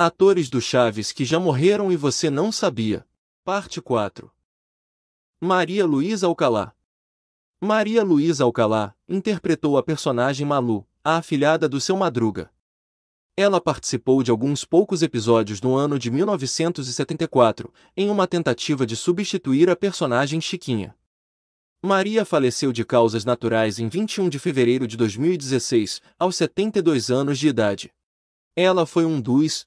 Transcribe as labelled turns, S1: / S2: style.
S1: Atores do Chaves que já morreram e você não sabia. Parte 4. Maria Luísa Alcalá. Maria Luísa Alcalá interpretou a personagem Malu, a afilhada do seu Madruga. Ela participou de alguns poucos episódios no ano de 1974, em uma tentativa de substituir a personagem Chiquinha. Maria faleceu de causas naturais em 21 de fevereiro de 2016, aos 72 anos de idade. Ela foi um dos